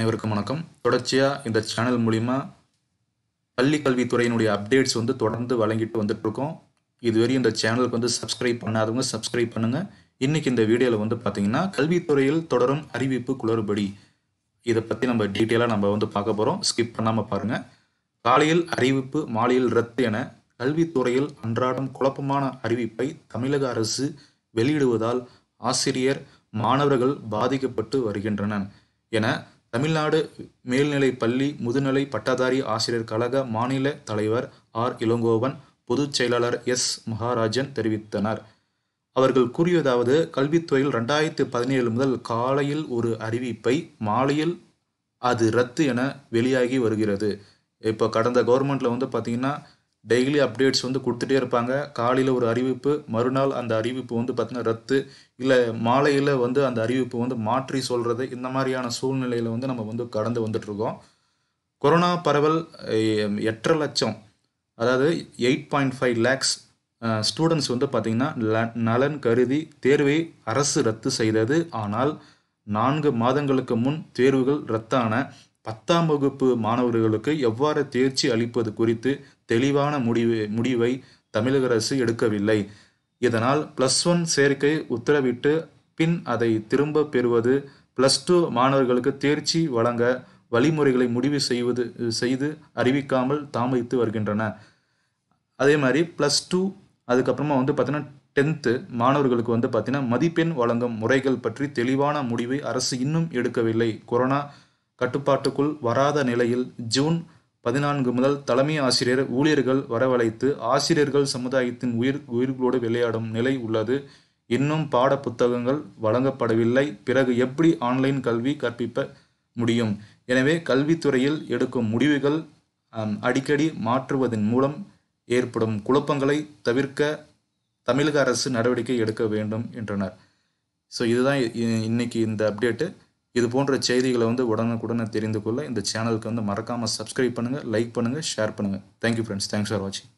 அனைவருக்கும் வணக்கம் தொடர்ச்சியாக இந்த சேனல் மூலிமா பள்ளி கல்வித்துறையினுடைய அப்டேட்ஸ் வந்து தொடர்ந்து வழங்கிட்டு வந்துட்டு இதுவரையும் இந்த சேனலுக்கு வந்து சப்ஸ்கிரைப் பண்ணாதவங்க சப்ஸ்கிரைப் பண்ணுங்கள் இன்றைக்கி இந்த வீடியோவில் வந்து பார்த்தீங்கன்னா கல்வித்துறையில் தொடரும் அறிவிப்பு குளறுபடி இதை பற்றி நம்ம டீட்டெயிலாக நம்ம வந்து பார்க்க போகிறோம் ஸ்கிப் பண்ணாமல் பாருங்கள் காலையில் அறிவிப்பு மாலையில் ரத்து என கல்வித்துறையில் அன்றாடம் குழப்பமான அறிவிப்பை தமிழக அரசு வெளியிடுவதால் ஆசிரியர் மாணவர்கள் பாதிக்கப்பட்டு வருகின்றனர் என தமிழ்நாடு மேல்நிலை பள்ளி முதுநிலை பட்டதாரி ஆசிரியர் கழக மாநில தலைவர் ஆர் இளங்கோவன் பொதுச் செயலாளர் எஸ் மகாராஜன் தெரிவித்தனர் அவர்கள் கூறியதாவது கல்வித்துறையில் ரெண்டாயிரத்து பதினேழு முதல் காலையில் ஒரு அறிவிப்பை மாலையில் அது ரத்து என வெளியாகி வருகிறது இப்போ கடந்த கவர்மெண்ட்டில் வந்து பார்த்திங்கன்னா டெய்லி அப்டேட்ஸ் வந்து கொடுத்துட்டே இருப்பாங்க காலையில் ஒரு அறிவிப்பு மறுநாள் அந்த அறிவிப்பு வந்து பார்த்திங்கன்னா ரத்து இல்லை மாலையில் வந்து அந்த அறிவிப்பு வந்து மாற்றி சொல்கிறது இந்த மாதிரியான சூழ்நிலையில் வந்து நம்ம வந்து கடந்து வந்துட்ருக்கோம் கொரோனா பரவல் எட்டரை லட்சம் அதாவது eight point five lakhs students வந்து பார்த்திங்கன்னா நலன் கருதி தேர்வை அரசு ரத்து செய்தது ஆனால் நான்கு மாதங்களுக்கு முன் தேர்வுகள் ரத்தான பத்தாம் வகுப்பு மாணவர்களுக்கு எவ்வாறு தேர்ச்சி அளிப்பது குறித்து தெளிவான முடிவு முடிவை தமிழக அரசு எடுக்கவில்லை இதனால் பிளஸ் ஒன் சேர்க்கை உத்தரவிட்டு பின் அதை திரும்ப பெறுவது பிளஸ் டூ மாணவர்களுக்கு தேர்ச்சி வழங்க வழிமுறைகளை முடிவு செய்வது செய்து அறிவிக்காமல் தாமதித்து வருகின்றன அதே மாதிரி ப்ளஸ் டூ அதுக்கப்புறமா வந்து பார்த்திங்கன்னா டென்த்து மாணவர்களுக்கு வந்து பார்த்திங்கன்னா மதிப்பெண் வழங்கும் முறைகள் பற்றி தெளிவான முடிவை அரசு இன்னும் எடுக்கவில்லை கொரோனா கட்டுப்பாட்டுக்குள் வராத நிலையில் ஜூன் பதினான்கு முதல் தலைமை ஆசிரியர் ஊழியர்கள் வரவழைத்து ஆசிரியர்கள் சமுதாயத்தின் உயிர் உயிர்களோடு விளையாடும் நிலை உள்ளது இன்னும் பாட புத்தகங்கள் வழங்கப்படவில்லை பிறகு எப்படி ஆன்லைன் கல்வி கற்பிப்ப முடியும் எனவே கல்வித்துறையில் எடுக்கும் முடிவுகள் அடிக்கடி மாற்றுவதன் மூலம் ஏற்படும் குழப்பங்களை தவிர்க்க தமிழக அரசு நடவடிக்கை எடுக்க வேண்டும் என்றனர் ஸோ இதுதான் இன்னைக்கு இந்த அப்டேட்டு இது போன்ற செய்திகளை வந்து உடனுக்குடனே தெரிந்து கொள்ள இந்த சேனலுக்கு வந்து மறக்காமல் சப்ஸ்கிரைப் பண்ணுங்கள் லைக் பண்ணுங்கள் ஷேர் பண்ணுங்கள் தேங்க்யூ ஃப்ரெண்ட்ஸ் தேங்க்ஸ் ஃபார் வாட்சிங்